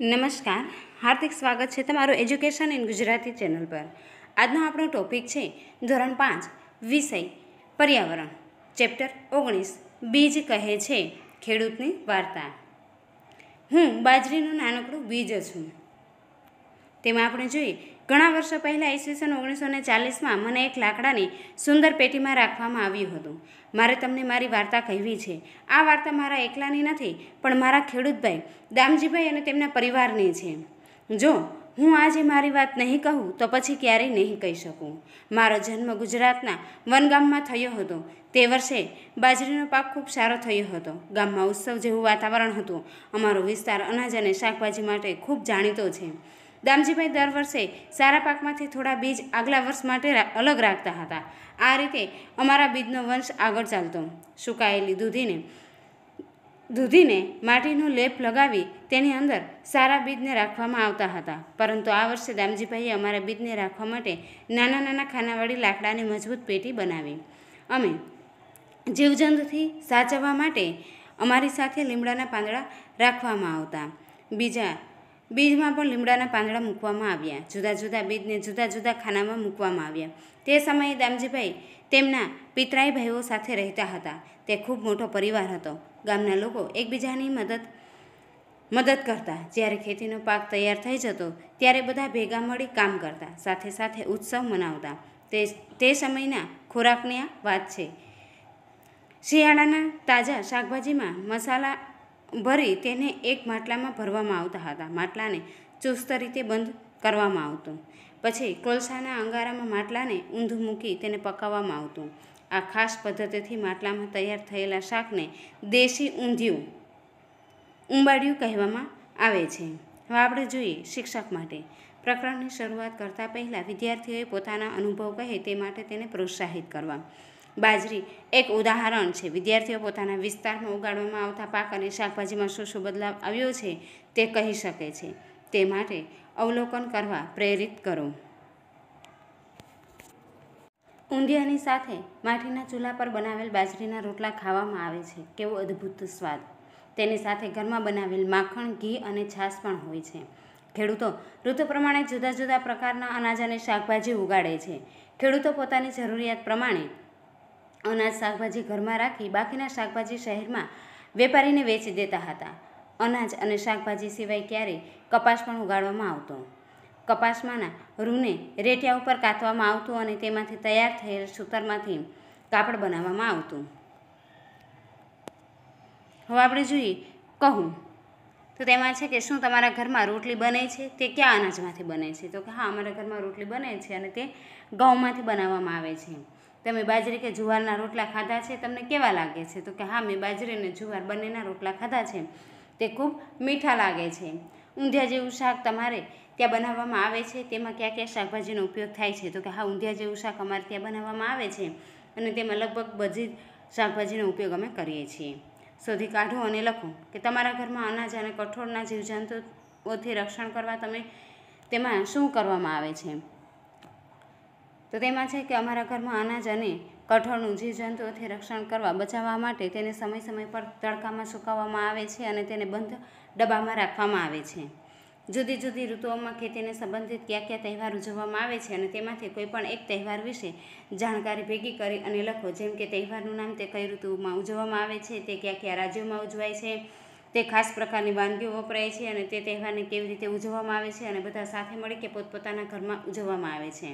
નમસ્કાર હાર્દિક સ્વાગત છે તમારું એજ્યુકેશન ઇન ગુજરાતી ચેનલ પર આજનો આપણો ટોપિક છે ધોરણ પાંચ વિષય પર્યાવરણ ચેપ્ટર ઓગણીસ બીજ કહે છે ખેડૂતની વાર્તા હું બાજરીનું નાનકડું બીજ છું તેમાં આપણે જોઈએ ઘણા વર્ષો પહેલાં ઈસવીસન ઓગણીસો ને ચાલીસમાં મને એક લાકડાની સુંદર પેટીમાં રાખવામાં આવ્યું હતું મારે તમને મારી વાર્તા કહેવી છે આ વાર્તા મારા એકલાની નથી પણ મારા ખેડૂતભાઈ દામજીભાઈ અને તેમના પરિવારની છે જો હું આજે મારી વાત નહીં કહું તો પછી ક્યારેય નહીં કહી શકું મારો જન્મ ગુજરાતના વનગામમાં થયો હતો તે વર્ષે બાજરીનો પાક ખૂબ સારો થયો હતો ગામમાં ઉત્સવ જેવું વાતાવરણ હતું અમારો વિસ્તાર અનાજ અને શાકભાજી માટે ખૂબ જાણીતો છે દામજીભાઈ દર વર્ષે સારા પાકમાંથી થોડા બીજ આગલા વર્ષ માટે અલગ રાખતા હતા આ રીતે અમારા બીજનો વંશ આગળ ચાલતો સુકાયેલી દૂધીને દૂધીને માટીનો લેપ લગાવી તેની અંદર સારા બીજને રાખવામાં આવતા હતા પરંતુ આ વર્ષે દામજીભાઈએ અમારા બીજને રાખવા માટે નાના નાના ખાનાવાળી લાકડાની મજબૂત પેટી બનાવી અમે જીવજંતુથી સાચવવા માટે અમારી સાથે લીમડાના પાંદડા રાખવામાં આવતા બીજા બીજમાં પણ લીમડાના પાંદડા મૂકવામાં આવ્યા જુદા જુદા બીજને જુદા જુદા ખાનામાં મૂકવામાં આવ્યા તે સમયે દામજીભાઈ તેમના પિતરાઈ ભાઈઓ સાથે રહેતા હતા તે ખૂબ મોટો પરિવાર હતો ગામના લોકો એકબીજાની મદદ મદદ કરતા જ્યારે ખેતીનો પાક તૈયાર થઈ જતો ત્યારે બધા ભેગા મળી કામ કરતા સાથે સાથે ઉત્સવ મનાવતા તે તે સમયના ખોરાકની આ વાત છે શિયાળાના તાજા શાકભાજીમાં મસાલા ભરી તેને એક માટલામાં ભરવામાં આવતા હતા માટલાને ચુસ્ત રીતે બંધ કરવામાં આવતું પછી કોલસાના અંગારામાં માટલાને ઊંધું મૂકી તેને પકાવવામાં આવતું આ ખાસ પદ્ધતિથી માટલામાં તૈયાર થયેલા શાકને દેશી ઊંધિયું ઉંબાડિયું કહેવામાં આવે છે હવે આપણે જોઈએ શિક્ષક માટે પ્રકરણની શરૂઆત કરતાં પહેલાં વિદ્યાર્થીઓએ પોતાના અનુભવ કહે તે માટે તેને પ્રોત્સાહિત કરવા બાજરી એક ઉદાહરણ છે વિદ્યાર્થીઓ પોતાના વિસ્તારમાં ઉગાડવામાં આવતા પાક અને શાકભાજીમાં શું શું બદલાવ આવ્યો છે તે કહી શકે છે તે માટે અવલોકન કરવા પ્રેરિત કરો ઊંધિયાની સાથે માટીના ચૂલા પર બનાવેલ બાજરીના રોટલા ખાવામાં આવે છે કેવો અદ્ભુત સ્વાદ તેની સાથે ઘરમાં બનાવેલ માખણ ઘી અને છાશ પણ હોય છે ખેડૂતો ઋતુ પ્રમાણે જુદા જુદા પ્રકારના અનાજ અને શાકભાજી ઉગાડે છે ખેડૂતો પોતાની જરૂરિયાત પ્રમાણે અનાજ શાકભાજી ઘરમાં રાખી બાકીના શાકભાજી શહેરમાં વેપારીને વેચી દેતા હતા અનાજ અને શાકભાજી સિવાય ક્યારેય કપાસ પણ ઉગાડવામાં આવતો કપાસમાંના રૂને રેટિયા ઉપર કાતવામાં આવતું અને તેમાંથી તૈયાર થયેલ સૂતરમાંથી કાપડ બનાવવામાં આવતું હવે આપણે જોઈએ કહું તો તેમાં છે કે શું તમારા ઘરમાં રોટલી બને છે તે કયા અનાજમાંથી બને છે તો કે હા અમારા ઘરમાં રોટલી બને છે અને તે ઘઉંમાંથી બનાવવામાં આવે છે તમે બાજરી કે જુવારના રોટલા ખાધા છે તમને કેવા લાગે છે તો કે હા મેં બાજરી અને જુવાર બંનેના રોટલા ખાધા છે તે ખૂબ મીઠા લાગે છે ઊંધિયા જેવું શાક તમારે ત્યાં બનાવવામાં આવે છે તેમાં કયા કયા શાકભાજીનો ઉપયોગ થાય છે તો કે હા ઊંધિયા જેવું શાક અમારે ત્યાં બનાવવામાં આવે છે અને તેમાં લગભગ બધી શાકભાજીનો ઉપયોગ અમે કરીએ છીએ શોધી કાઢો અને લખો કે તમારા ઘરમાં અનાજ અને કઠોળના જીવજંતુઓથી રક્ષણ કરવા તમે તેમાં શું કરવામાં આવે છે તો તેમાં છે કે અમારા ઘરમાં અનાજ અને કઠોળનું જીવજંતુઓથી રક્ષણ કરવા બચાવવા માટે તેને સમય સમય પર તડકામાં સુકાવવામાં આવે છે અને તેને બંધ ડબ્બામાં રાખવામાં આવે છે જુદી જુદી ઋતુઓમાં ખેતીને સંબંધિત કયા કયા તહેવાર ઉજવવામાં આવે છે અને તેમાંથી કોઈપણ એક તહેવાર વિશે જાણકારી ભેગી કરી અને લખો જેમ કે તહેવારનું નામ તે કઈ ઋતુમાં ઉજવવામાં આવે છે તે કયા કયા રાજ્યોમાં ઉજવાય છે તે ખાસ પ્રકારની વાનગીઓ વપરાય છે અને તે તહેવારને કેવી રીતે ઉજવવામાં આવે છે અને બધા સાથે મળી કે પોતપોતાના ઘરમાં ઉજવવામાં આવે છે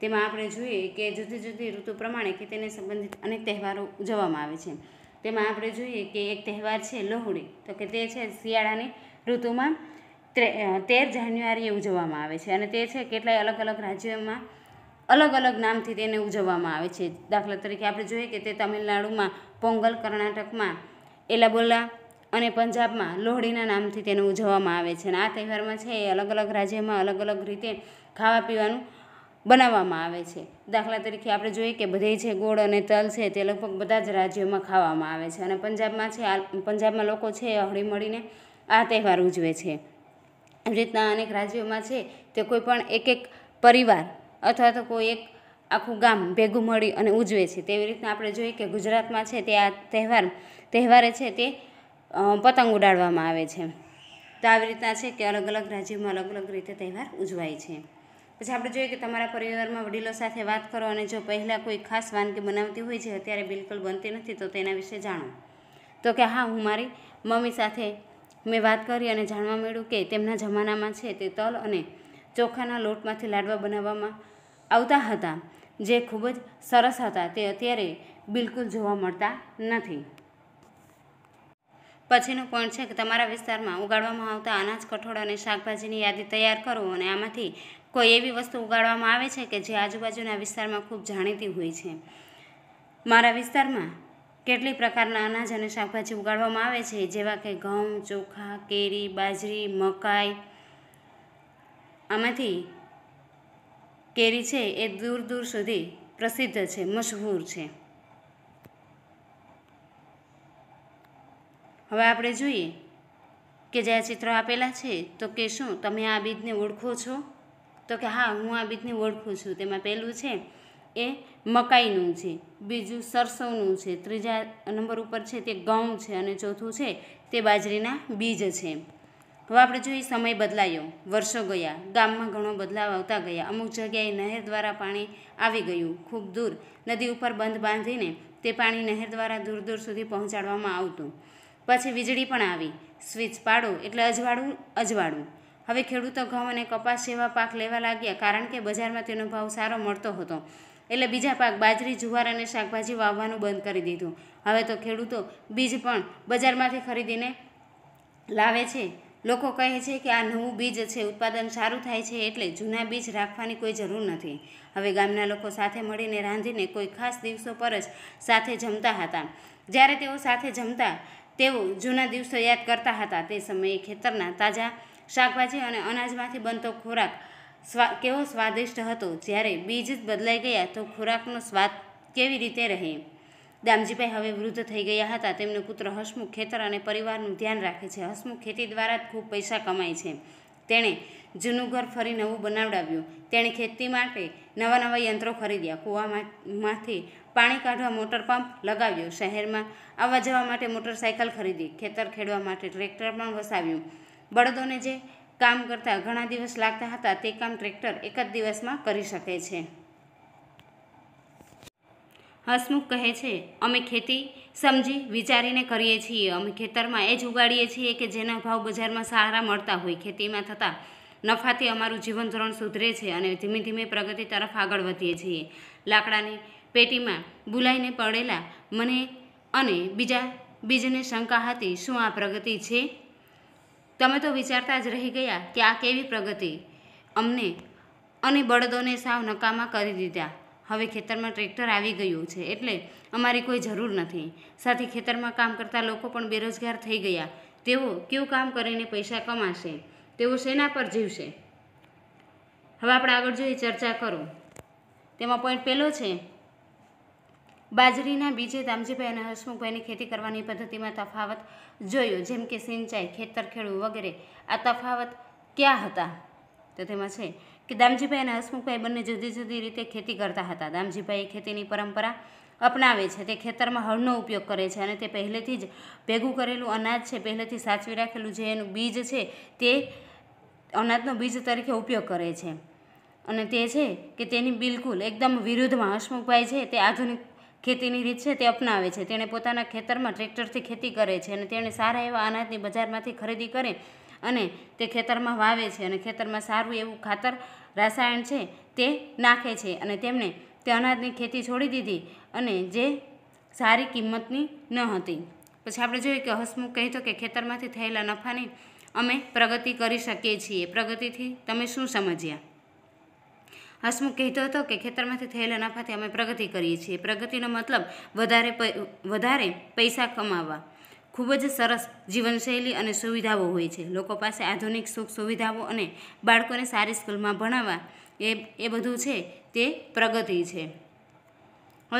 તેમાં આપણે જોઈએ કે જુદી જુદી ઋતુ પ્રમાણે કે તેને સંબંધિત અનેક તહેવારો ઉજવવામાં આવે છે તેમાં આપણે જોઈએ કે એક તહેવાર છે લોહડી તો કે તે છે શિયાળાની ઋતુમાં તેર જાન્યુઆરીએ ઉજવવામાં આવે છે અને તે છે કેટલાય અલગ અલગ રાજ્યોમાં અલગ અલગ નામથી તેને ઉજવવામાં આવે છે દાખલા તરીકે આપણે જોઈએ કે તે તમિલનાડુમાં પોંગલ કર્ણાટકમાં એલાબોલા અને પંજાબમાં લોહડીના નામથી તેને ઉજવવામાં આવે છે અને આ તહેવારમાં છે એ અલગ અલગ રાજ્યમાં અલગ અલગ રીતે ખાવા પીવાનું બનાવવામાં આવે છે દાખલા તરીકે આપણે જોઈએ કે બધે જે ગોળ અને તલ છે તે લગભગ બધા જ રાજ્યોમાં ખાવામાં આવે છે અને પંજાબમાં છે પંજાબમાં લોકો છે હળી મળીને આ તહેવાર ઉજવે છે એવી રીતના અનેક રાજ્યોમાં છે તે કોઈ પણ એક એક પરિવાર અથવા તો કોઈ એક આખું ગામ ભેગું મળી અને ઉજવે છે તેવી રીતના આપણે જોઈએ કે ગુજરાતમાં છે તે આ તહેવાર તહેવારે છે તે પતંગ ઉડાડવામાં આવે છે તો આવી રીતના છે કે અલગ અલગ રાજ્યોમાં અલગ અલગ રીતે તહેવાર ઉજવાય છે પછી આપણે જોઈએ કે તમારા પરિવારમાં વડીલો સાથે વાત કરો અને જો પહેલાં કોઈ ખાસ વાનગી બનાવતી હોય છે અત્યારે બિલકુલ બનતી નથી તો તેના વિશે જાણો તો કે હા હું મારી મમ્મી સાથે મેં વાત કરી અને જાણવા મળ્યું કે તેમના જમાનામાં છે તે તલ અને ચોખાના લોટમાંથી લાડવા બનાવવામાં આવતા હતા જે ખૂબ જ સરસ હતા તે અત્યારે બિલકુલ જોવા મળતા નથી પછીનો પોઈન્ટ છે કે તમારા વિસ્તારમાં ઉગાડવામાં આવતા અનાજ કઠોળ અને શાકભાજીની યાદી તૈયાર કરો અને આમાંથી કોઈ એવી વસ્તુ ઉગાડવામાં આવે છે કે જે આજુબાજુના વિસ્તારમાં ખૂબ જાણીતી હોય છે મારા વિસ્તારમાં કેટલી પ્રકારના અનાજ અને શાકભાજી ઉગાડવામાં આવે છે જેવા કે ઘઉં ચોખા કેરી બાજરી મકાઈ આમાંથી કેરી છે એ દૂર દૂર સુધી પ્રસિદ્ધ છે મશહૂર છે હવે આપણે જોઈએ કે જે આ ચિત્રો આપેલા છે તો કે શું તમે આ બીજને ઓળખો છો તો કે હા હું આ બીજને ઓળખું છું તેમાં પહેલું છે એ મકાઈનું છે બીજું સરસવનું છે ત્રીજા નંબર ઉપર છે તે ઘઉં છે અને ચોથું છે તે બાજરીના બીજ છે હવે આપણે જોઈએ સમય બદલાયો વર્ષો ગયા ગામમાં ઘણો બદલાવ આવતા ગયા અમુક જગ્યાએ નહેર દ્વારા પાણી આવી ગયું ખૂબ દૂર નદી ઉપર બંધ બાંધીને તે પાણી નહેર દ્વારા દૂર દૂર સુધી પહોંચાડવામાં આવતું પછી વીજળી પણ આવી સ્વિચ પાડો એટલે અજવાળું અજવાળું હવે ખેડૂતો ઘઉં અને કપાસ જેવા પાક લેવા લાગ્યા કારણ કે બજારમાં તેનો ભાવ સારો મળતો હતો એટલે બીજા પાક બાજરી જુવાર અને શાકભાજી વાવવાનું બંધ કરી દીધું હવે તો ખેડૂતો બીજ પણ બજારમાંથી ખરીદીને લાવે છે લોકો કહે છે કે આ નવું બીજ છે ઉત્પાદન સારું થાય છે એટલે જૂના બીજ રાખવાની કોઈ જરૂર નથી હવે ગામના લોકો સાથે મળીને રાંધીને કોઈ ખાસ દિવસો પર જ સાથે જમતા હતા જ્યારે તેઓ સાથે જમતા તેઓ જૂના દિવસો યાદ કરતા હતા તે સમયે ખેતરના તાજા શાકભાજી અને અનાજમાંથી બનતો ખોરાક કેવો સ્વાદિષ્ટ હતો જ્યારે બીજ બદલાઈ ગયા તો ખોરાકનો સ્વાદ કેવી રીતે રહે દામજીભાઈ હવે વૃદ્ધ થઈ ગયા હતા તેમનો પુત્ર હસમુખ ખેતર અને પરિવારનું ધ્યાન રાખે છે હસમુખ ખેતી દ્વારા જ ખૂબ પૈસા કમાય છે તેણે જૂનું ઘર ફરી નવું બનાવડાવ્યું તેણે ખેતી માટે નવા નવા યંત્રો ખરીદ્યા કૂવામાંથી પાણી કાઢવા મોટર પંપ લગાવ્યો શહેરમાં આવવા જવા માટે મોટરસાઇકલ ખરીદી ખેતર ખેડવા માટે ટ્રેક્ટર પણ વસાવ્યું બળદોને જે કામ કરતાં ઘણા દિવસ લાગતા હતા તે કામ ટ્રેક્ટર એક જ દિવસમાં કરી શકે છે હસમુખ કહે છે અમે ખેતી સમજી વિચારીને કરીએ છીએ અમે ખેતરમાં એ જ ઉગાડીએ છીએ કે જેના ભાવ બજારમાં સારા મળતા હોય ખેતીમાં થતા નફાથી અમારું જીવન ધોરણ સુધરે છે અને ધીમે ધીમે પ્રગતિ તરફ આગળ વધીએ છીએ લાકડાની પેટીમાં બુલાઈને પડેલા મને અને બીજા બીજને શંકા હતી શું આ પ્રગતિ છે તમે તો વિચારતા જ રહી ગયા કે આ કેવી પ્રગતિ અમને અને બળદોને સાવ નકામા કરી દીધા હવે ખેતરમાં ટ્રેક્ટર આવી ગયું છે એટલે અમારી કોઈ જરૂર નથી સાથે ખેતરમાં કામ કરતા લોકો પણ બેરોજગાર થઈ ગયા તેઓ કેવું કામ કરીને પૈસા કમાશે તેઓ શેના પર જીવશે હવે આપણે આગળ જોઈએ ચર્ચા કરો તેમાં પોઈન્ટ પહેલો છે બાજરીના બીજે દામજીભાઈ અને હસમુખભાઈની ખેતી કરવાની પદ્ધતિમાં તફાવત જોયો જેમ કે સિંચાઈ ખેતર ખેડવું વગેરે આ તફાવત ક્યાં હતા તો તેમાં છે કે દામજીભાઈ અને હસમુખભાઈ બંને જુદી જુદી રીતે ખેતી કરતા હતા દામજીભાઈ ખેતીની પરંપરા અપનાવે છે તે ખેતરમાં હળનો ઉપયોગ કરે છે અને તે પહેલેથી જ ભેગું કરેલું અનાજ છે પહેલેથી સાચવી રાખેલું જે એનું બીજ છે તે અનાજનો બીજ તરીકે ઉપયોગ કરે છે અને તે છે કે તેની બિલકુલ એકદમ વિરુદ્ધમાં હસમુખભાઈ છે તે આધુનિક ખેતીની રીત છે તે અપનાવે છે તેણે પોતાના ખેતરમાં ટ્રેક્ટરથી ખેતી કરે છે અને તેણે સારા એવા અનાજની બજારમાંથી ખરીદી કરે અને તે ખેતરમાં વાવે છે અને ખેતરમાં સારું એવું ખાતર રાસાયણ છે તે નાખે છે અને તેમણે તે અનાજની ખેતી છોડી દીધી અને જે સારી કિંમતની ન હતી પછી આપણે જોઈએ કે હસમુખ કહી તો કે ખેતરમાંથી થયેલા નફાની અમે પ્રગતિ કરી શકીએ છીએ પ્રગતિથી તમે શું સમજ્યા હસમુખ કહેતો હતો કે ખેતરમાંથી થયેલા નફાથી અમે પ્રગતિ કરીએ છીએ પ્રગતિનો મતલબ વધારે વધારે પૈસા કમાવા ખૂબ જ સરસ જીવનશૈલી અને સુવિધાઓ હોય છે લોકો પાસે આધુનિક સુખ સુવિધાઓ અને બાળકોને સારી સ્કૂલમાં ભણાવવા એ એ બધું છે તે પ્રગતિ છે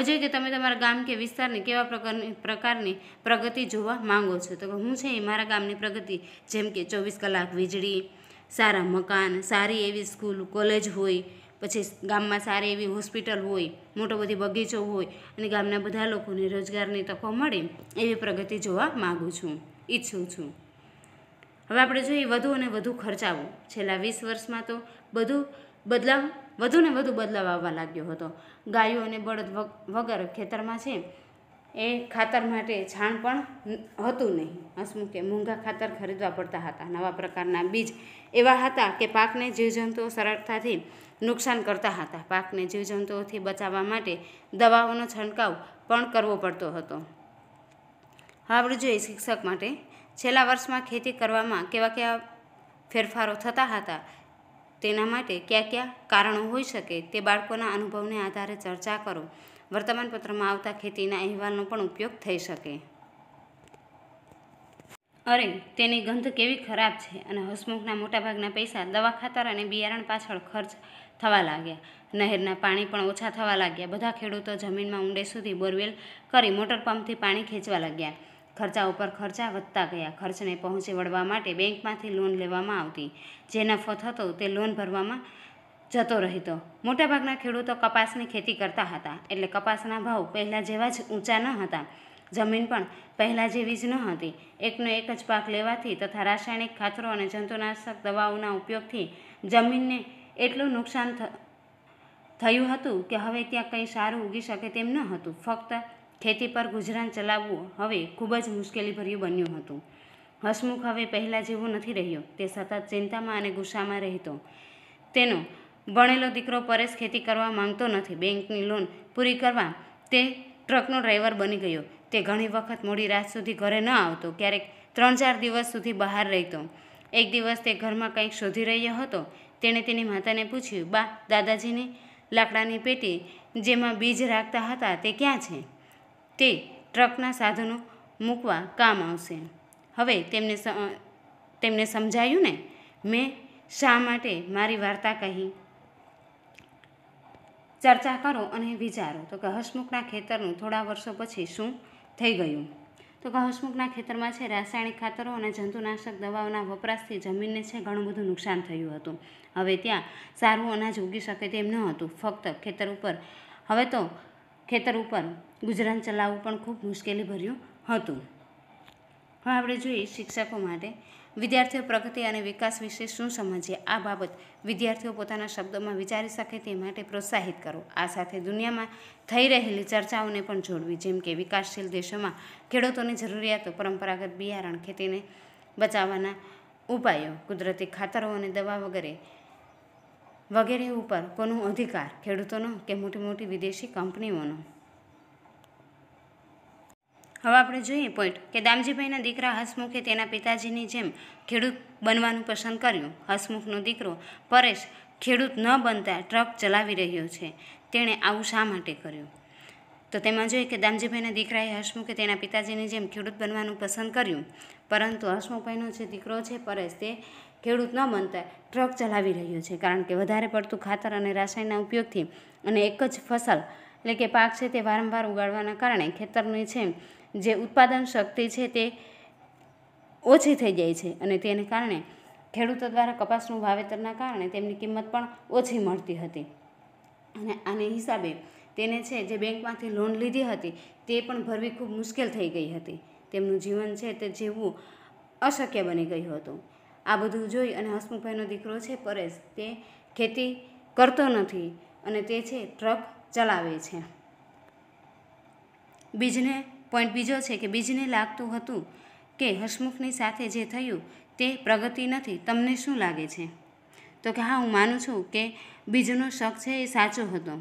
હજુ કે તમે તમારા ગામ કે વિસ્તારની કેવા પ્રકારની પ્રકારની પ્રગતિ જોવા માગો છો તો હું છે એ મારા ગામની પ્રગતિ જેમ કે ચોવીસ કલાક વીજળી સારા મકાન સારી એવી સ્કૂલ કોલેજ હોય પછી ગામમાં સારી એવી હોસ્પિટલ હોય મોટો બધી બગીચો હોય અને ગામના બધા લોકોને રોજગારની તકો મળે એવી પ્રગતિ જોવા માગું છું ઈચ્છું છું હવે આપણે જોઈએ વધુ અને વધુ ખર્ચાવું છેલ્લા વીસ વર્ષમાં તો બધું બદલાવ વધુ ને વધુ બદલાવ આવવા લાગ્યો હતો ગાયો અને બળદ વગર ખેતરમાં છે એ ખાતર માટે છાણ પણ હતું નહીં હસમુખ કે મોંઘા ખાતર ખરીદવા પડતા હતા નવા પ્રકારના બીજ એવા હતા કે પાકને જીવજંતુઓ સરળતાથી નુકસાન કરતા હતા પાકને જીવજંતુઓથી બચાવવા માટે દવાઓનો છંટકાવ પણ કરવો પડતો હતો હવે આપણે જોઈએ શિક્ષક માટે છેલ્લા વર્ષમાં ખેતી કરવામાં કેવા કેવા ફેરફારો થતા હતા તેના માટે કયા કયા કારણો હોઈ શકે તે બાળકોના અનુભવને આધારે ચર્ચા કરો વર્તમાનપત્રમાં આવતા ખેતીના અહેવાલનો પણ ઉપયોગ થઈ શકે અરે તેની ગંધ કેવી ખરાબ છે અને હસમુખના મોટાભાગના પૈસા દવા ખાતર અને બિયારણ પાછળ ખર્ચ થવા લાગ્યા નહેરના પાણી પણ ઓછા થવા લાગ્યા બધા ખેડૂતો જમીનમાં ઊંડે સુધી બોરવેલ કરી મોટર પંપથી પાણી ખેંચવા લાગ્યા ખર્ચા ઉપર ખર્ચા વધતા ગયા ખર્ચને પહોંચી વળવા માટે બેંકમાંથી લોન લેવામાં આવતી જે નફો થતો તે લોન ભરવામાં જતો રહેતો મોટાભાગના ખેડૂતો કપાસની ખેતી કરતા હતા એટલે કપાસના ભાવ પહેલાં જેવા જ ઊંચા ન હતા જમીન પણ પહેલાં જેવી જ ન હતી એકનો એક જ પાક લેવાથી તથા રાસાયણિક ખાતરો અને જંતુનાશક દવાઓના ઉપયોગથી જમીનને એટલું નુકસાન થયું હતું કે હવે ત્યાં કંઈ સારું ઉગી શકે તેમ ન હતું ફક્ત ખેતી પર ગુજરાન ચલાવવું હવે ખૂબ જ મુશ્કેલીભર્યું બન્યું હતું હસમુખ હવે પહેલાં જેવું નથી રહ્યો તે સતત ચિંતામાં અને ગુસ્સામાં રહેતો તેનો ભણેલો દીકરો પરેશ ખેતી કરવા માંગતો નથી બેંકની લોન પૂરી કરવા તે ટ્રકનો ડ્રાઈવર બની ગયો તે ઘણી વખત મોડી રાત સુધી ઘરે ન આવતો ક્યારેક ત્રણ ચાર દિવસ સુધી બહાર રહેતો એક દિવસ તે ઘરમાં કંઈક શોધી રહ્યો હતો તેણે તેની માતાને પૂછ્યું બા દાદાજીની લાકડાની પેટી જેમાં બીજ રાખતા હતા તે ક્યાં છે તે ટ્રકના સાધનો મૂકવા કામ આવશે હવે તેમને તેમને સમજાયું ને મેં શા માટે મારી વાર્તા કહી ચર્ચા કરો અને વિચારો તો કે હસમુખના ખેતરનું થોડા વર્ષો પછી શું થઈ ગયું તો કે ખેતરમાં છે રાસાયણિક ખાતરો અને જંતુનાશક દવાઓના વપરાશથી જમીનને છે ઘણું બધું નુકસાન થયું હતું હવે ત્યાં સારું અનાજ ઉગી શકે તેમ ન હતું ફક્ત ખેતર ઉપર હવે તો ખેતર ઉપર ગુજરાન ચલાવવું પણ ખૂબ મુશ્કેલી ભર્યું હતું હવે આપણે જોઈએ શિક્ષકો માટે વિદ્યાર્થીઓ પ્રગતિ અને વિકાસ વિશે શું સમજે આ બાબત વિદ્યાર્થીઓ પોતાના શબ્દોમાં વિચારી શકે તે માટે પ્રોત્સાહિત કરો આ સાથે દુનિયામાં થઈ રહેલી ચર્ચાઓને પણ જોડવી જેમ કે વિકાસશીલ દેશોમાં ખેડૂતોની જરૂરિયાતો પરંપરાગત બિયારણ ખેતીને બચાવવાના ઉપાયો કુદરતી ખાતરો અને દવા વગેરે વગેરે ઉપર કોનો અધિકાર ખેડૂતોનો કે મોટી મોટી વિદેશી કંપનીઓનો હવે આપણે જોઈએ પોઈન્ટ કે દામજીભાઈના દીકરા હસમુખે તેના પિતાજીની જેમ ખેડૂત બનવાનું પસંદ કર્યું હસમુખનો દીકરો પરેશ ખેડૂત ન બનતા ટ્રક ચલાવી રહ્યો છે તેણે આવું શા માટે કર્યું તો તેમાં જોઈએ કે દામજીભાઈના દીકરાએ હસમુખે તેના પિતાજીની જેમ ખેડૂત બનવાનું પસંદ કર્યું પરંતુ હસમુખભાઈનો જે દીકરો છે પરેશ તે ખેડૂત ન બનતા ટ્રક ચલાવી રહ્યો છે કારણ કે વધારે પડતું ખાતર અને રાસાયણના ઉપયોગથી અને એક જ ફસલ એટલે કે પાક છે તે વારંવાર ઉગાડવાના કારણે ખેતરની છે જે ઉત્પાદન શક્તિ છે તે ઓછી થઈ જાય છે અને તેને કારણે ખેડૂતો દ્વારા કપાસનું વાવેતરના કારણે તેમની કિંમત પણ ઓછી મળતી હતી અને આને હિસાબે તેને છે જે બેંકમાંથી લોન લીધી હતી તે પણ ભરવી ખૂબ મુશ્કેલ થઈ ગઈ હતી તેમનું જીવન છે તે જીવવું અશક્ય બની ગયું હતું આ બધું જોઈ અને હસમુખભાઈનો દીકરો છે પરેશ તે ખેતી કરતો નથી અને તે છે ટ્રક ચલાવે છે બીજને પોઈન્ટ બીજો છે કે બીજને લાગતું હતું કે હસમુખની સાથે જે થયું તે પ્રગતિ નથી તમને શું લાગે છે તો કે હા હું માનું છું કે બીજનો શખ છે એ સાચો હતો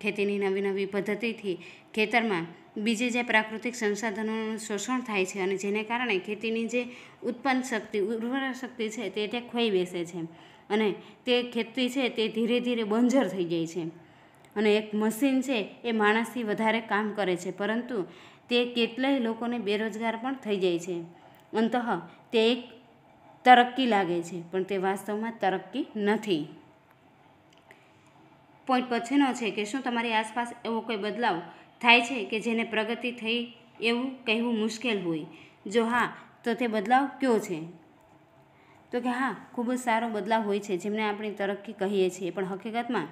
ખેતીની નવી નવી પદ્ધતિથી ખેતરમાં બીજે જે પ્રાકૃતિક સંસાધનોનું શોષણ થાય છે અને જેને કારણે ખેતીની જે ઉત્પન્ન શક્તિ ઉર્વરા શક્તિ છે તે ત્યાં ખોઈ બેસે છે અને તે ખેતી છે તે ધીરે ધીરે બંજર થઈ જાય છે અને એક મશીન છે એ માણસથી વધારે કામ કરે છે પરંતુ તે કેટલાય લોકોને બેરોજગાર પણ થઈ જાય છે અંતઃ તે એક તરક્કી લાગે છે પણ તે વાસ્તવમાં તરક્કી નથી પોઈન્ટ પછીનો છે કે શું તમારી આસપાસ એવો કોઈ બદલાવ થાય છે કે જેને પ્રગતિ થઈ એવું કહેવું મુશ્કેલ હોય જો હા તો તે બદલાવ કયો છે તો કે હા ખૂબ જ સારો બદલાવ હોય છે જેમને આપણે તરક્કી કહીએ છીએ પણ હકીકતમાં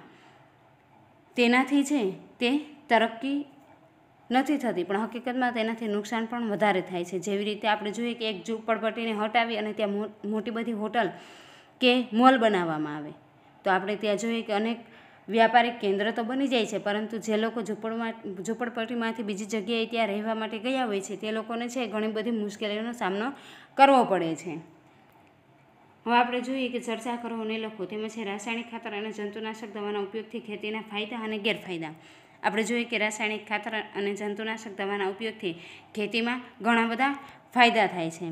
તેનાથી છે તે તરક્કી નથી થતી પણ હકીકતમાં તેનાથી નુકસાન પણ વધારે થાય છે જેવી રીતે આપણે જોઈએ કે એક ઝૂંપડપટ્ટીને હટાવી અને ત્યાં મોટી બધી હોટલ કે મોલ બનાવવામાં આવે તો આપણે ત્યાં જોઈએ કે અનેક વ્યાપારિક કેન્દ્ર તો બની જાય છે પરંતુ જે લોકો ઝૂંપડમાં ઝૂંપડપટ્ટીમાંથી બીજી જગ્યાએ ત્યાં રહેવા માટે ગયા હોય છે તે લોકોને છે ઘણી બધી મુશ્કેલીઓનો સામનો કરવો પડે છે હવે આપણે જોઈએ કે ચર્ચા કરો અને લખો તેમાં છે રાસાયણિક ખાતર અને જંતુનાશક દવાના ઉપયોગથી ખેતીના ફાયદા અને ગેરફાયદા આપણે જોઈએ કે રાસાયણિક ખાતર અને જંતુનાશક દવાના ઉપયોગથી ખેતીમાં ઘણા બધા ફાયદા થાય છે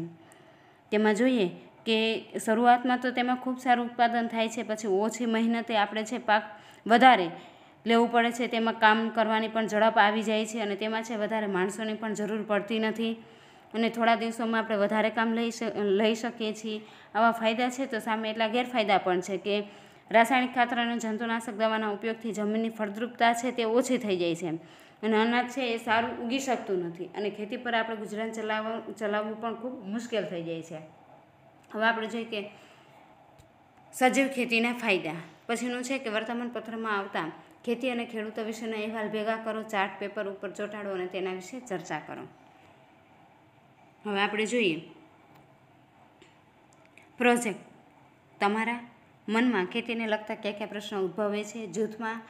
તેમાં જોઈએ કે શરૂઆતમાં તો તેમાં ખૂબ સારું ઉત્પાદન થાય છે પછી ઓછી મહેનતે આપણે છે પાક વધારે લેવું પડે છે તેમાં કામ કરવાની પણ ઝડપ આવી જાય છે અને તેમાં છે વધારે માણસોની પણ જરૂર પડતી નથી અને થોડા દિવસોમાં આપણે વધારે કામ લઈ લઈ શકીએ છીએ આવા ફાયદા છે તો સામે એટલા ગેરફાયદા પણ છે કે રાસાયણિક ખાતર અને જંતુનાશક દવાના ઉપયોગથી જમીનની ફળદ્રુપતા છે તે ઓછી થઈ જાય છે અને અનાજ છે એ સારું ઉગી શકતું નથી અને ખેતી પર આપણે ગુજરાન ચલાવવા ચલાવવું પણ ખૂબ મુશ્કેલ થઈ જાય છે હવે આપણે જોઈએ કે સજીવ ખેતીના ફાયદા પછીનું છે કે વર્તમાન પત્રમાં આવતા ખેતી અને ખેડૂતો વિશેના અહેવાલ ભેગા કરો ચાર્ટ પેપર ઉપર ચોંટાડો અને તેના વિશે ચર્ચા કરો હવે આપણે જોઈએ પ્રોજેક્ટ તમારા મનમાં ખેતીને લગતા કયા કયા પ્રશ્નો ઉદ્ભવે છે જૂથમાં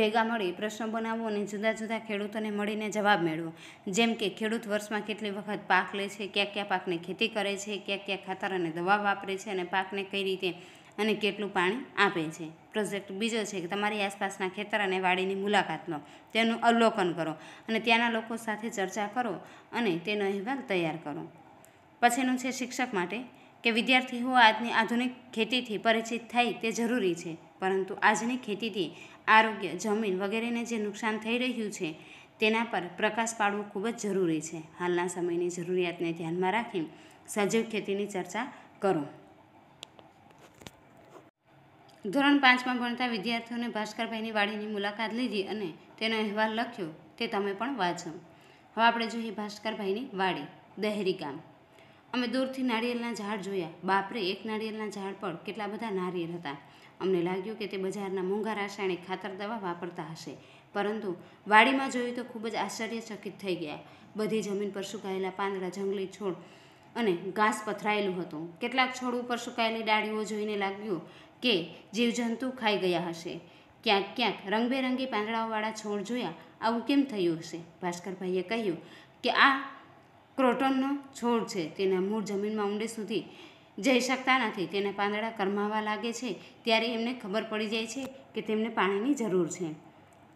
ભેગા મળી પ્રશ્નો બનાવો અને જુદા જુદા ખેડૂતોને મળીને જવાબ મેળવો જેમ કે ખેડૂત વર્ષમાં કેટલી વખત પાક લે છે ક્યાં ક્યાં પાકની ખેતી કરે છે ક્યાં ક્યાં ખાતર અને દવા વાપરે છે અને પાકને કઈ રીતે અને કેટલું પાણી આપે છે પ્રોજેક્ટ બીજો છે કે તમારી આસપાસના ખેતર અને વાડીની મુલાકાત લો તેનું અવલોકન કરો અને ત્યાંના લોકો સાથે ચર્ચા કરો અને તેનો અહેવાલ તૈયાર કરો પછીનું છે શિક્ષક માટે કે વિદ્યાર્થીઓ આજની આધુનિક ખેતીથી પરિચિત થાય તે જરૂરી છે પરંતુ આજની ખેતીથી આરોગ્ય જમીન વગેરેને જે નુકસાન થઈ રહ્યું છે તેના પર પ્રકાશ પાડવો ખૂબ જ જરૂરી છે હાલના સમયની જરૂરિયાતને ધ્યાનમાં રાખી સજીવ ખેતીની ચર્ચા કરો ધોરણ પાંચમાં ભણતા વિદ્યાર્થીઓને ભાસ્કરભાઈની વાડીની મુલાકાત લીધી અને તેનો અહેવાલ લખ્યો તે તમે પણ વાંચો હવે આપણે જોઈએ ભાસ્કરભાઈની વાડી દહેરી ગામ અમે દૂરથી નાળિયેરના ઝાડ જોયા બાપરે એક નાળિયેરના ઝાડ પર કેટલા બધા નારિયેલ હતા અમને લાગ્યું કે તે બજારના મોંઘા રાસાયણિક ખાતર દવા વાપરતા હશે પરંતુ વાડીમાં જોયું તો ખૂબ જ આશ્ચર્યચકિત થઈ ગયા બધી જમીન પર સુકાયેલા પાંદડા જંગલી છોડ અને ઘાસ પથરાયેલું હતું કેટલાક છોડ ઉપર સુકાયેલી ડાળીઓ જોઈને લાગ્યું કે જીવજંતુ ખાઈ ગયા હશે ક્યાંક ક્યાંક રંગબેરંગી પાંદડાઓવાળા છોડ જોયા આવું કેમ થયું હશે ભાસ્કરભાઈએ કહ્યું કે આ ક્રોટોનનો છોડ છે તેના મૂળ જમીનમાં ઊંડે સુધી જઈ શકતા નથી તેને પાંદડા કરમાવા લાગે છે ત્યારે એમને ખબર પડી જાય છે કે તેમને પાણીની જરૂર છે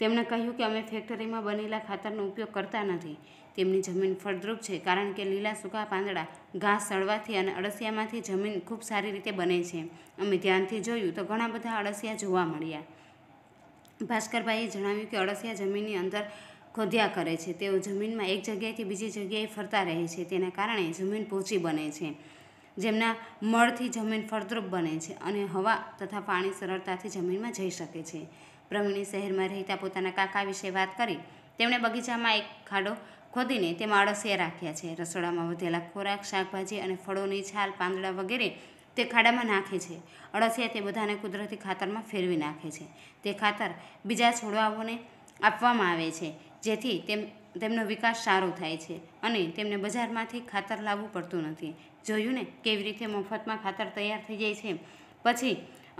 તેમણે કહ્યું કે અમે ફેક્ટરીમાં બનેલા ખાતરનો ઉપયોગ કરતા નથી તેમની જમીન ફળદ્રુપ છે કારણ કે લીલા સૂકા પાંદડા ઘાસ સળવાથી અને અળસિયામાંથી જમીન ખૂબ સારી રીતે બને છે અમે ધ્યાનથી જોયું તો ઘણા બધા અળસિયા જોવા મળ્યા ભાસ્કરભાઈએ જણાવ્યું કે અળસિયા જમીનની અંદર ખોદ્યા કરે છે તેઓ જમીનમાં એક જગ્યાએથી બીજી જગ્યાએ ફરતા રહે છે તેના કારણે જમીન પોચી બને છે જેમના મળથી જમીન ફળદ્રુપ બને છે અને હવા તથા પાણી સરળતાથી જમીનમાં જઈ શકે છે પ્રવીણી શહેરમાં રહેતા પોતાના કાકા વિશે વાત કરી તેમણે બગીચામાં એક ખાડો ખોદીને તેમાં અળસિયા રાખ્યા છે રસોડામાં વધેલા ખોરાક શાકભાજી અને ફળોની છાલ પાંદડા વગેરે તે ખાડામાં નાખે છે અળસિયા તે બધાને કુદરતી ખાતરમાં ફેરવી નાખે છે તે ખાતર બીજા છોડવાઓને આપવામાં આવે છે જેથી તેમ તેમનો વિકાસ સારો થાય છે અને તેમને બજારમાંથી ખાતર લાવવું પડતું નથી જોયું ને કેવી રીતે મફતમાં ખાતર તૈયાર થઈ જાય છે પછી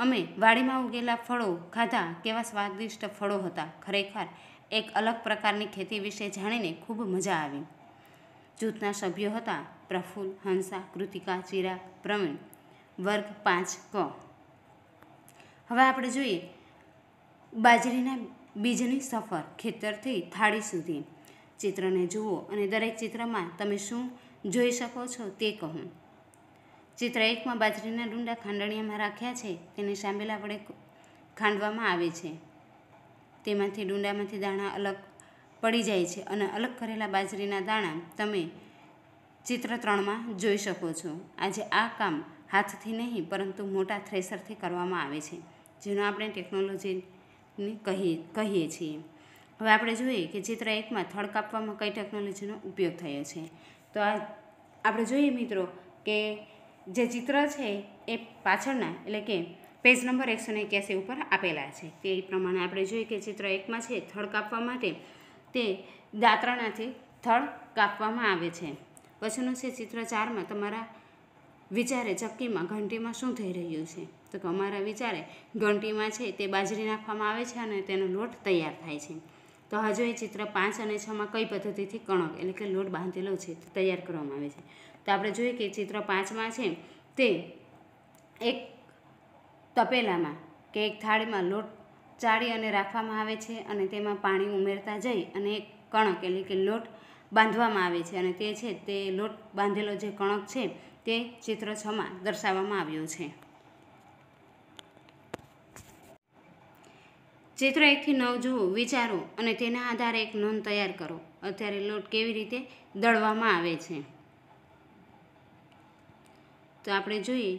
અમે વાડીમાં ઉગેલા ફળો ખાધા કેવા સ્વાદિષ્ટ ફળો હતા ખરેખર એક અલગ પ્રકારની ખેતી વિશે જાણીને ખૂબ મજા આવી જૂથના સભ્યો હતા પ્રફુલ્લ હંસા કૃતિકા ચિરાગ પ્રવીણ વર્ગ પાંચ ક હવે આપણે જોઈએ બાજરીના બીજની સફર ખેતરથી થાળી સુધી ચિત્રને જુઓ અને દરેક ચિત્રમાં તમે શું જોઈ શકો છો તે કહું ચિત્ર એકમાં બાજરીના ડુંડા ખાંડણીયામાં રાખ્યા છે તેને સામેલ આપણે ખાંડવામાં આવે છે તેમાંથી ડુંડામાંથી દાણા અલગ પડી જાય છે અને અલગ કરેલા બાજરીના દાણા તમે ચિત્ર ત્રણમાં જોઈ શકો છો આજે આ કામ હાથથી નહીં પરંતુ મોટા થ્રેસરથી કરવામાં આવે છે જેનો આપણે ટેકનોલોજીને કહીએ કહીએ છીએ હવે આપણે જોઈએ કે ચિત્ર એકમાં થળ કાપવામાં કઈ ટેકનોલોજીનો ઉપયોગ થયો છે તો આ આપણે જોઈએ મિત્રો કે જે ચિત્ર છે એ પાછળના એટલે કે પેજ નંબર એકસો ને એક્યાસી ઉપર આપેલા છે તે પ્રમાણે આપણે જોઈએ કે ચિત્ર એકમાં છે થળ કાપવા માટે તે દાંતરણાથી થળ કાપવામાં આવે છે પછીનું છે ચિત્ર ચારમાં તમારા વિચારે ચક્કીમાં ઘંટીમાં શું થઈ રહ્યું છે તો કે અમારા વિચારે ઘંટીમાં છે તે બાજરી નાખવામાં આવે છે અને તેનો લોટ તૈયાર થાય છે તો હજુ એ ચિત્ર પાંચ અને છમાં કઈ પદ્ધતિથી કણક એટલે કે લોટ બાંધેલો છે તૈયાર કરવામાં આવે છે તો આપણે જોઈએ કે ચિત્ર પાંચમાં છે તે એક તપેલામાં કે એક થાળીમાં લોટ ચાળી અને રાખવામાં આવે છે અને તેમાં પાણી ઉમેરતા જઈ અને એક કણક એટલે કે લોટ બાંધવામાં આવે છે અને તે છે તે લોટ બાંધેલો જે કણક છે તે ચિત્ર છમાં દર્શાવવામાં આવ્યો છે ચિત્ર એકથી નવ જુઓ વિચારો અને તેના આધારે એક નોંધ તૈયાર કરો અત્યારે લોટ કેવી રીતે દળવામાં આવે છે તો આપણે જોઈએ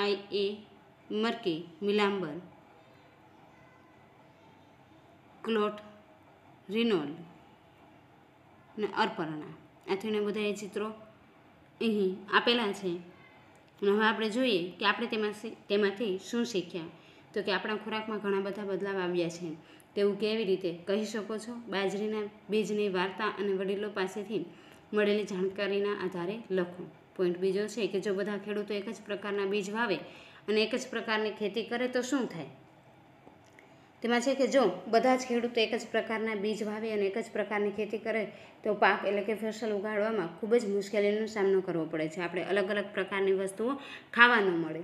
આઈ એ મરકે મિલાંબર ક્લોટ રિનોલ્ડ ને અર્પરણા આ થઈને બધા એ ચિત્રો અહીં આપેલા છે અને હવે આપણે જોઈએ કે આપણે તેમાંથી તેમાંથી શું શીખ્યા તો કે આપણા ખોરાકમાં ઘણા બધા બદલાવ આવ્યા છે તેવું કેવી રીતે કહી શકો છો બાજરીના બીજની વાર્તા અને વડીલો પાસેથી મળેલી જાણકારીના આધારે લખો પોઈન્ટ બીજો છે કે જો બધા ખેડૂતો એક જ પ્રકારના બીજ વાવે અને એક જ પ્રકારની ખેતી કરે તો શું થાય તેમાં છે કે જો બધા જ ખેડૂતો એક જ પ્રકારના બીજ વાવે અને એક જ પ્રકારની ખેતી કરે તો પાક એટલે કે ફસલ ઉગાડવામાં ખૂબ જ મુશ્કેલીનો સામનો કરવો પડે છે આપણે અલગ અલગ પ્રકારની વસ્તુઓ ખાવા ન મળે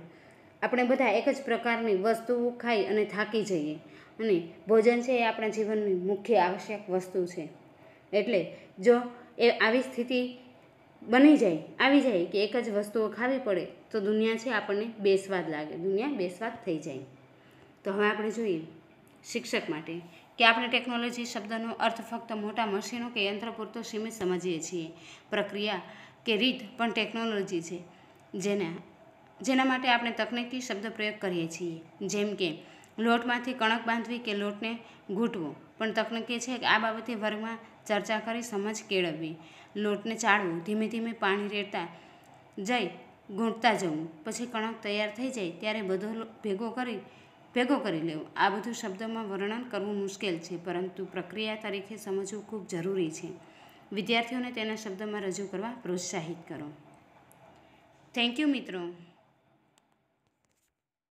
આપણે બધા એક જ પ્રકારની વસ્તુઓ ખાઈ અને થાકી જઈએ અને ભોજન છે એ આપણા જીવનની મુખ્ય આવશ્યક વસ્તુ છે એટલે જો એ આવી સ્થિતિ બની જાય આવી જાય કે એક જ વસ્તુઓ ખાવી પડે તો દુનિયા છે આપણને બેસ્વાદ લાગે દુનિયા બેસ્વાદ થઈ જાય તો હવે આપણે જોઈએ શિક્ષક માટે કે આપણે ટેકનોલોજી શબ્દનો અર્થ ફક્ત મોટા મશીનો કે યંત્ર પૂરતો સીમિત સમજીએ છીએ પ્રક્રિયા કે રીત પણ ટેકનોલોજી છે જેના જેના માટે આપણે તકનીકી શબ્દ પ્રયોગ કરીએ છીએ જેમ કે લોટમાંથી કણક બાંધવી કે લોટને ઘૂંટવો પણ તકનીકી છે કે આ બાબતે વર્ગમાં ચર્ચા કરી સમજ કેળવવી લોટને ચાળવું ધીમે ધીમે પાણી રેડતા જઈ ગૂંટતા જવું પછી કણક તૈયાર થઈ જાય ત્યારે બધો ભેગો કરી ભેગો કરી લેવો આ બધું શબ્દોમાં વર્ણન કરવું મુશ્કેલ છે પરંતુ પ્રક્રિયા તરીકે સમજવું ખૂબ જરૂરી છે વિદ્યાર્થીઓને તેના શબ્દમાં રજૂ કરવા પ્રોત્સાહિત કરો થેન્ક યુ મિત્રો